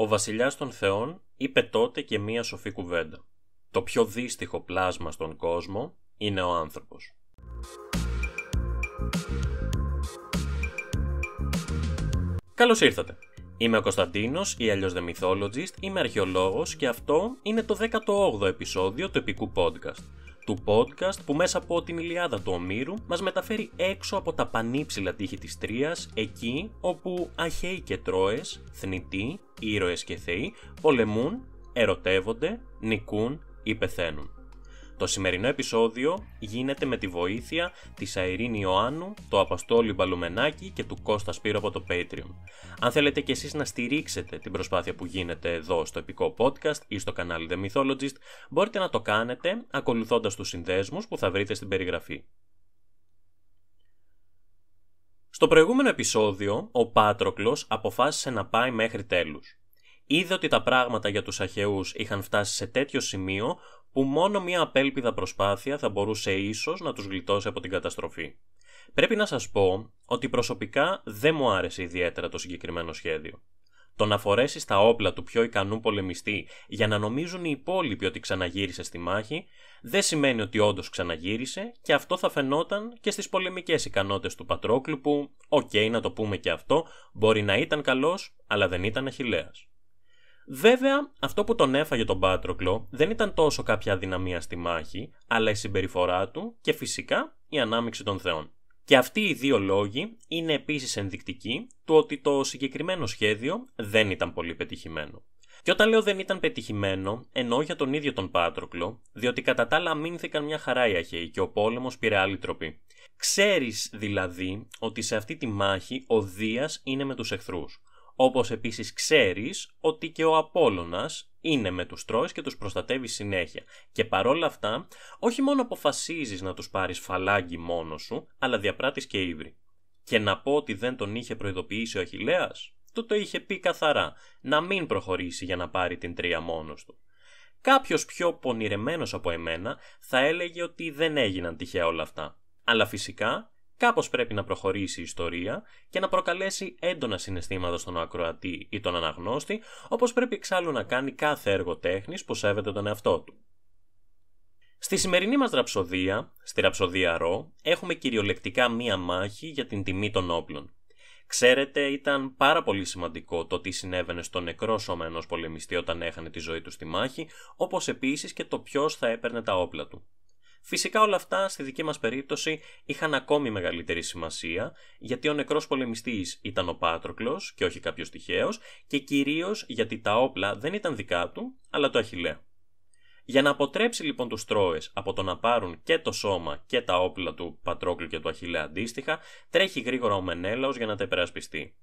Ο βασιλιάς των θεών είπε τότε και μία σοφή κουβέντα. Το πιο δύστιχο πλάσμα στον κόσμο είναι ο άνθρωπος. Καλώς ήρθατε. Είμαι ο Κωνσταντίνος ή αλλιώς The Mythologist, είμαι αρχαιολόγος και αυτό είναι το 18ο επεισόδιο του επικού podcast του podcast που μέσα από την Ιλιάδα του Ομήρου μας μεταφέρει έξω από τα πανύψηλα τείχη της Τρίας, εκεί όπου αχαίοι και τρόες, θνητοί, ήρωες και θεοί πολεμούν, ερωτεύονται, νικούν ή πεθαίνουν. Το σημερινό επεισόδιο γίνεται με τη βοήθεια της Αιρίνη Ιωάννου, του Απαστόλη Μπαλουμενάκη και του Κώστα Σπύρο από το Patreon. Αν θέλετε κι εσείς να στηρίξετε την προσπάθεια που γίνεται εδώ στο επικό podcast ή στο κανάλι The Mythologist, μπορείτε να το κάνετε ακολουθώντας τους συνδέσμους που θα βρείτε στην περιγραφή. Στο προηγούμενο επεισόδιο, ο Πάτροκλος αποφάσισε να πάει μέχρι τέλους. Είδε ότι τα πράγματα για τους Αχαιούς είχαν φτάσει σε τέτοιο σημείο που μόνο μια απέλπιδα προσπάθεια θα μπορούσε ίσως να τους γλιτώσει από την καταστροφή. Πρέπει να σας πω ότι προσωπικά δεν μου άρεσε ιδιαίτερα το συγκεκριμένο σχέδιο. Το να φορέσεις τα όπλα του πιο ικανού πολεμιστή για να νομίζουν οι υπόλοιποι ότι ξαναγύρισε στη μάχη, δεν σημαίνει ότι όντως ξαναγύρισε και αυτό θα φαινόταν και στις πολεμικές ικανότητες του Πατρόκλου που, οκ, να το πούμε και αυτό, μπορεί να ήταν καλός, αλλά δεν ήταν αχηλέα. Βέβαια, αυτό που τον έφαγε τον Πάτροκλο δεν ήταν τόσο κάποια αδυναμία στη μάχη, αλλά η συμπεριφορά του και φυσικά η ανάμειξη των θεών. Και αυτοί οι δύο λόγοι είναι επίσης ενδεικτικοί του ότι το συγκεκριμένο σχέδιο δεν ήταν πολύ πετυχημένο. Και όταν λέω δεν ήταν πετυχημένο, εννοώ για τον ίδιο τον Πάτροκλο, διότι κατά τα άλλα αμήνθηκαν μια χαρά οι Αχαίοι και ο πόλεμος πήρε άλλη τροπή. Ξέρεις δηλαδή ότι σε αυτή τη μάχη ο Δίας είναι με τους εχθρούς. Όπως επίσης ξέρεις ότι και ο Απόλλωνας είναι με τους τρώες και τους προστατεύει συνέχεια. Και παρόλα αυτά, όχι μόνο αποφασίζεις να τους πάρεις φαλάγγι μόνος σου, αλλά διαπράττεις και ύβρι. Και να πω ότι δεν τον είχε προειδοποιήσει ο Αχιλέας, του το είχε πει καθαρά, να μην προχωρήσει για να πάρει την τρία μόνος του. Κάποιος πιο πονηρεμένος από εμένα θα έλεγε ότι δεν έγιναν τυχαία όλα αυτά. Αλλά φυσικά Κάπως πρέπει να προχωρήσει η ιστορία και να προκαλέσει έντονα συναισθήματα στον ακροατή ή τον αναγνώστη, όπως πρέπει εξάλλου να κάνει κάθε έργο τέχνης που σέβεται τον εαυτό του. Στη σημερινή μας ραψοδία, στη ραψοδία Ρο, έχουμε κυριολεκτικά μία μάχη για την τιμή των όπλων. Ξέρετε, ήταν πάρα πολύ σημαντικό το τι συνέβαινε στο νεκρό σώμα ενός πολεμιστή όταν έχανε τη ζωή του στη μάχη, όπως επίσης και το ποιος θα έπαιρνε τα όπλα του. Φυσικά όλα αυτά στη δική μας περίπτωση είχαν ακόμη μεγαλύτερη σημασία γιατί ο νεκρός πολεμιστής ήταν ο Πάτροκλος και όχι κάποιος τυχαίος και κυρίως γιατί τα όπλα δεν ήταν δικά του αλλά το Αχιλέα. Για να αποτρέψει λοιπόν τους Τρώες από το να πάρουν και το σώμα και τα όπλα του Πατρόκλου και του Αχιλέα αντίστοιχα, τρέχει γρήγορα ο Μενέλαος για να τα υπερασπιστεί.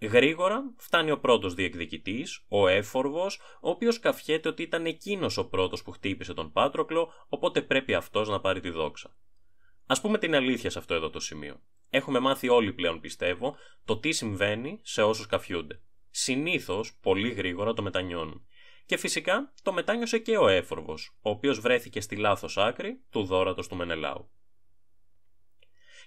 Γρήγορα φτάνει ο πρώτος διεκδικητής, ο έφορβος, ο οποίος καφιέται ότι ήταν εκείνος ο πρώτος που χτύπησε τον Πάτροκλο, οπότε πρέπει αυτός να πάρει τη δόξα. Ας πούμε την αλήθεια σε αυτό εδώ το σημείο. Έχουμε μάθει όλοι πλέον, πιστεύω, το τι συμβαίνει σε όσους καφιούνται. Συνήθως, πολύ γρήγορα το μετανιώνουν. Και φυσικά το μετάνιωσε και ο έφορβος, ο οποίος βρέθηκε στη λάθος άκρη του δόρατος του Μενελάου.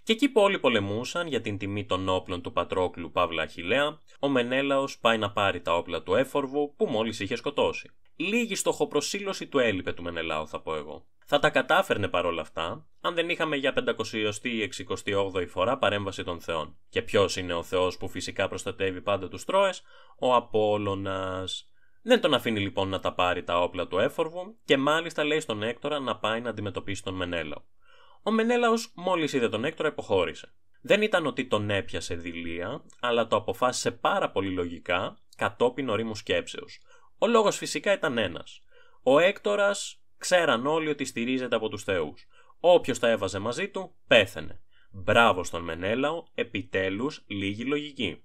Και εκεί που όλοι πολεμούσαν για την τιμή των όπλων του Πατρόκλου Παύλα Αχιλέα, ο Μενέλαος πάει να πάρει τα όπλα του έφορβου που μόλις είχε σκοτώσει. Λίγη στοχοπροσύλωση του έλειπε του Μενελάου θα πω εγώ. Θα τα κατάφερνε παρόλα αυτά, αν δεν είχαμε για 500η 68η φορά παρέμβαση των θεών. Και ποιος είναι ο Θεός που φυσικά προστατεύει πάντα τους Τρώε, ο Απόλλωνας. Δεν τον αφήνει λοιπόν να τα πάρει τα όπλα του έφορβου και μάλιστα λέει στον Έκτορα να πάει να αντιμετωπίσει τον Μενέλαο. Ο Μενέλαος μόλις είδε τον Έκτορα υποχώρησε. Δεν ήταν ότι τον έπιασε δειλία, αλλά το αποφάσισε πάρα πολύ λογικά κατόπιν ορίμου σκέψεως. Ο λόγος φυσικά ήταν ένας. Ο Έκτορας ξέραν όλοι ότι στηρίζεται από τους θεούς. Όποιος τα έβαζε μαζί του πέθαινε. Μπράβο στον Μενέλαο, επιτέλους λίγη λογική.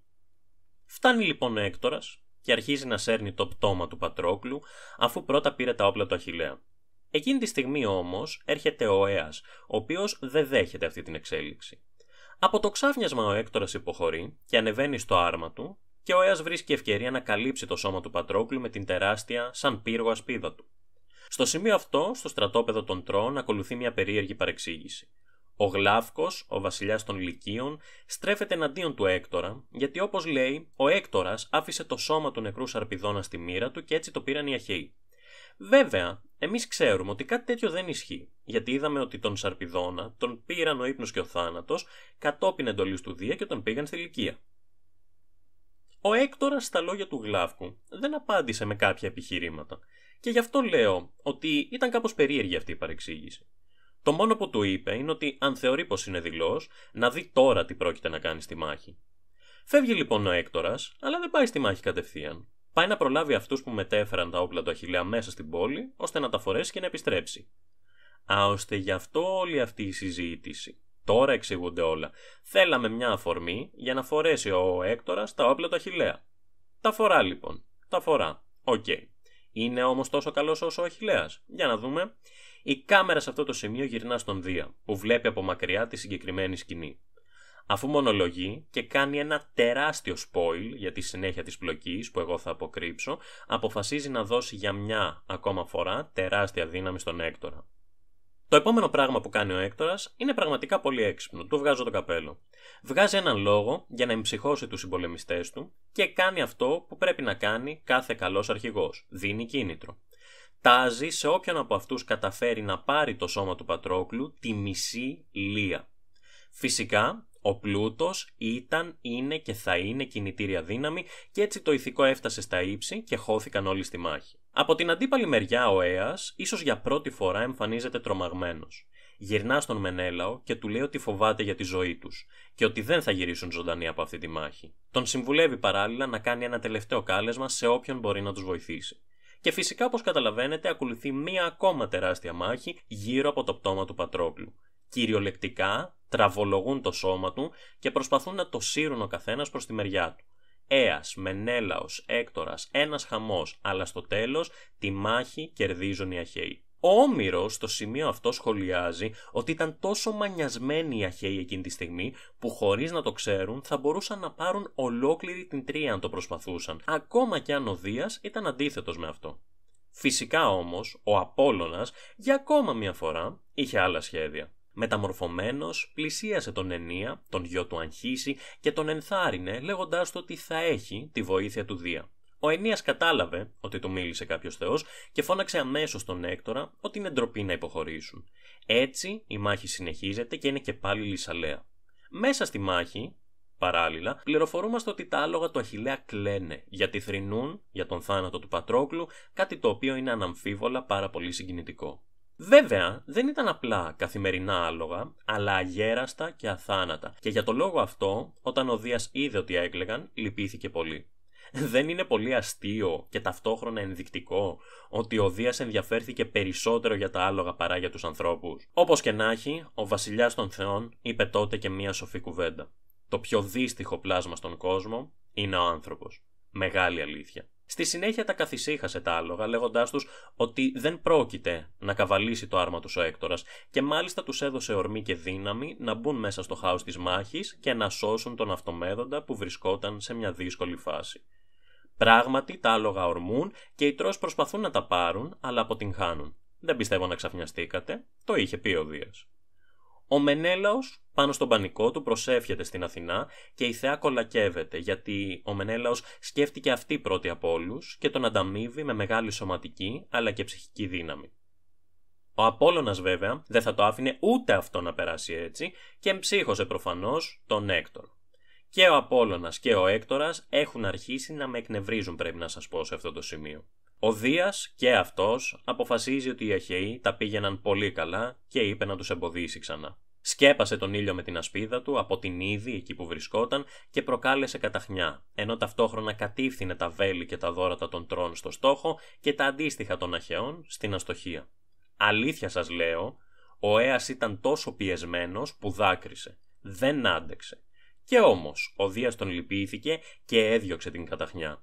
Φτάνει λοιπόν ο Έκτορας και αρχίζει να σέρνει το πτώμα του Πατρόκλου αφού πρώτα πήρε τα όπλα του Αχιλέα. Εκείνη τη στιγμή όμως έρχεται ο Αίας, ο οποίος δεν δέχεται αυτή την εξέλιξη. Από το ξάφνιασμα ο Έκτορας υποχωρεί και ανεβαίνει στο άρμα του και ο Αίας βρίσκει ευκαιρία να καλύψει το σώμα του Πατρόκλου με την τεράστια σαν πύργο ασπίδα του. Στο σημείο αυτό, στο στρατόπεδο των Τρών, ακολουθεί μια περίεργη παρεξήγηση. Ο Γλάφκος, ο βασιλιάς των Λυκείων, στρέφεται εναντίον του Έκτορα, γιατί όπως λέει, ο Έκτορας άφησε το σώμα του νεκρού Σαρπιδόνα στη μοίρα του και έτσι το πήραν οι Αχαίοι. Βέβαια, εμείς ξέρουμε ότι κάτι τέτοιο δεν ισχύει, γιατί είδαμε ότι τον Σαρπιδόνα τον πήραν ο ύπνος και ο θάνατος κατόπιν εντολής του Δία και τον πήγαν στη Λυκία. Ο Έκτορα στα λόγια του Γλάφκου δεν απάντησε με κάποια επιχειρήματα, και γι' αυτό λέω ότι ήταν κάπως περίεργη αυτή η παρεξήγηση. Το μόνο που του είπε είναι ότι αν θεωρεί πως είναι δηλός, να δει τώρα τι πρόκειται να κάνει στη μάχη. Φεύγει λοιπόν ο Έκτορας, αλλά δεν πάει στη μάχη κατευθείαν πάει να προλάβει αυτούς που μετέφεραν τα όπλα του Αχηλέα μέσα στην πόλη, ώστε να τα φορέσει και να επιστρέψει. Άωστε γι' αυτό όλη αυτή η συζήτηση. Τώρα εξηγούνται όλα. Θέλαμε μια αφορμή για να φορέσει ο Έκτορας τα όπλα του Αχηλέα. Τα φορά λοιπόν. Τα φορά. Οκ. Είναι όμως τόσο καλός όσο ο Αχηλέας. Για να δούμε. Η κάμερα σε αυτό το σημείο γυρνά στον Δία, που βλέπει από μακριά τη συγκεκριμένη σκηνή αφού μονολογεί και κάνει ένα τεράστιο spoil για τη συνέχεια της πλοκής που εγώ θα αποκρύψω, αποφασίζει να δώσει για μια ακόμα φορά τεράστια δύναμη στον Έκτορα. Το επόμενο πράγμα που κάνει ο Έκτορας είναι πραγματικά πολύ έξυπνο. Του βγάζω το καπέλο. Βγάζει έναν λόγο για να εμψυχώσει τους συμπολεμιστές του και κάνει αυτό που πρέπει να κάνει κάθε καλός αρχηγός. Δίνει κίνητρο. Τάζει σε όποιον από αυτούς καταφέρει να πάρει το σώμα του Πατρόκλου τη μισή λία. Φυσικά, ο πλούτος ήταν, είναι και θα είναι κινητήρια δύναμη και έτσι το ηθικό έφτασε στα ύψη και χώθηκαν όλοι στη μάχη. Από την αντίπαλη μεριά ο Αίας, ίσως για πρώτη φορά εμφανίζεται τρομαγμένος. Γυρνά στον Μενέλαο και του λέει ότι φοβάται για τη ζωή τους και ότι δεν θα γυρίσουν ζωντανοί από αυτή τη μάχη. Τον συμβουλεύει παράλληλα να κάνει ένα τελευταίο κάλεσμα σε όποιον μπορεί να τους βοηθήσει. Και φυσικά, όπως καταλαβαίνετε, ακολουθεί μία ακόμα τεράστια μάχη γύρω από το πτώμα του Πατρόκλου. Κυριολεκτικά, τραβολογούν το σώμα του και προσπαθούν να το σύρουν ο καθένας προς τη μεριά του. Έας, Μενέλαος, Έκτορας, ένας χαμός, αλλά στο τέλος τη μάχη κερδίζουν οι Αχαίοι. Ο Όμηρος στο σημείο αυτό σχολιάζει ότι ήταν τόσο μανιασμένοι οι Αχαίοι εκείνη τη στιγμή που χωρίς να το ξέρουν θα μπορούσαν να πάρουν ολόκληρη την Τρία αν το προσπαθούσαν, ακόμα και αν ο Δίας ήταν αντίθετος με αυτό. Φυσικά όμως, ο Απόλλωνας για ακόμα μια φορά είχε άλλα σχέδια. Μεταμορφωμένος, πλησίασε τον Ενία, τον γιο του Αγχίση και τον ενθάρρυνε λέγοντάς του ότι θα έχει τη βοήθεια του Δία. Ο Ενίας κατάλαβε ότι του μίλησε κάποιος θεός και φώναξε αμέσως τον Έκτορα ότι είναι ντροπή να υποχωρήσουν. Έτσι η μάχη συνεχίζεται και είναι και πάλι λησαλέα. Μέσα στη μάχη, παράλληλα, πληροφορούμαστε ότι τα άλογα του Αχιλέα κλαίνε γιατί θρυνούν για τον θάνατο του Πατρόκλου, κάτι το οποίο είναι αναμφίβολα πάρα πολύ συγκινητικό. Βέβαια, δεν ήταν απλά καθημερινά άλογα, αλλά αγέραστα και αθάνατα. Και για το λόγο αυτό, όταν ο Δίας είδε ότι έκλεγαν, λυπήθηκε πολύ. Δεν είναι πολύ αστείο και ταυτόχρονα ενδεικτικό ότι ο Δίας ενδιαφέρθηκε περισσότερο για τα άλογα παρά για τους ανθρώπους. Όπως και να έχει, ο βασιλιάς των θεών είπε τότε και μία σοφή κουβέντα. Το πιο δύστιχο πλάσμα στον κόσμο είναι ο άνθρωπος. Μεγάλη αλήθεια. Στη συνέχεια τα καθησύχασε τα άλογα, λέγοντάς τους ότι δεν πρόκειται να καβαλήσει το άρμα τους ο Έκτορας, και μάλιστα τους έδωσε ορμή και δύναμη να μπουν μέσα στο χάος της μάχης και να σώσουν τον αυτομέδοντα που βρισκόταν σε μια δύσκολη φάση. Πράγματι, τα άλογα ορμούν και οι τρόε προσπαθούν να τα πάρουν, αλλά αποτυγχάνουν. Δεν πιστεύω να ξαφνιαστήκατε, το είχε πει ο Δίας. Ο Μενέλαος πάνω στον πανικό του προσεύχεται στην Αθηνά και η θεά κολακεύεται γιατί ο Μενέλαος σκέφτηκε αυτή πρώτη από όλους και τον ανταμείβει με μεγάλη σωματική αλλά και ψυχική δύναμη. Ο Απόλλωνας βέβαια δεν θα το άφηνε ούτε αυτό να περάσει έτσι και εμψύχωσε προφανώς τον Έκτορ. Και ο Απόλλωνας και ο Έκτορας έχουν αρχίσει να με εκνευρίζουν πρέπει να σας πω σε αυτό το σημείο. Ο Δίας και αυτός αποφασίζει ότι οι Αχαιοί τα πήγαιναν πολύ καλά και είπε να τους εμποδίσει ξανά. Σκέπασε τον ήλιο με την ασπίδα του από την είδη εκεί που βρισκόταν και προκάλεσε καταχνιά, ενώ ταυτόχρονα κατήφθινε τα βέλη και τα δόρατα των τρών στο στόχο και τα αντίστοιχα των αχαιών στην αστοχία. Αλήθεια σας λέω, ο Αίας ήταν τόσο πιεσμένος που δάκρυσε. Δεν άντεξε. Και όμως ο Δίας τον λυπήθηκε και έδιωξε την καταχνιά.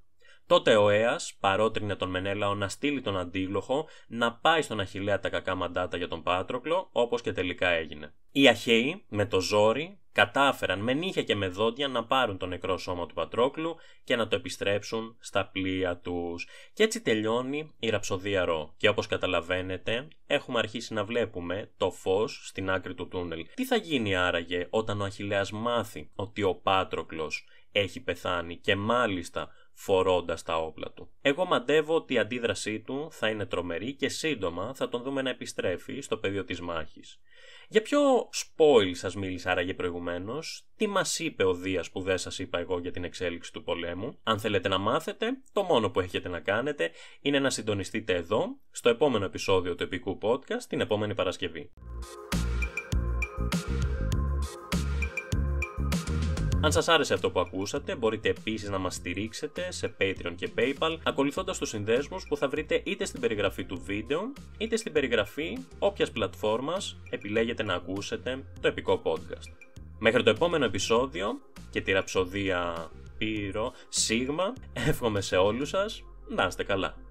Τότε ο Αίας παρότρινε τον Μενέλαο να στείλει τον Αντίγλοχο να πάει στον Αχιλέα τα κακά μαντάτα για τον Πάτροκλο, όπως και τελικά έγινε. Οι Αχαίοι, με το ζόρι, κατάφεραν με νύχια και με δόντια να πάρουν το νεκρό σώμα του Πατρόκλου και να το επιστρέψουν στα πλοία τους. Και έτσι τελειώνει η ραψοδία Ρο. Και όπως καταλαβαίνετε, έχουμε αρχίσει να βλέπουμε το φως στην άκρη του τούνελ. Τι θα γίνει άραγε όταν ο Αχιλέας μάθει ότι ο πάτροκλος έχει πεθάνει και μάλιστα φορώντας τα όπλα του. Εγώ μαντεύω ότι η αντίδρασή του θα είναι τρομερή και σύντομα θα τον δούμε να επιστρέφει στο πεδίο της μάχης. Για ποιο spoil σας μίλησα άραγε προηγουμένως, τι μας είπε ο Δίας που δεν σας είπα εγώ για την εξέλιξη του πολέμου. Αν θέλετε να μάθετε, το μόνο που έχετε να κάνετε είναι να συντονιστείτε εδώ, στο επόμενο επεισόδιο του Επικού Podcast, την επόμενη Παρασκευή. Αν σας άρεσε αυτό που ακούσατε, μπορείτε επίσης να μας στηρίξετε σε Patreon και PayPal, ακολουθώντας τους συνδέσμους που θα βρείτε είτε στην περιγραφή του βίντεο, είτε στην περιγραφή όποιας πλατφόρμας επιλέγετε να ακούσετε το επικό podcast. Μέχρι το επόμενο επεισόδιο και τη ραψοδία πύρο, σίγμα, εύχομαι σε όλους σας να είστε καλά.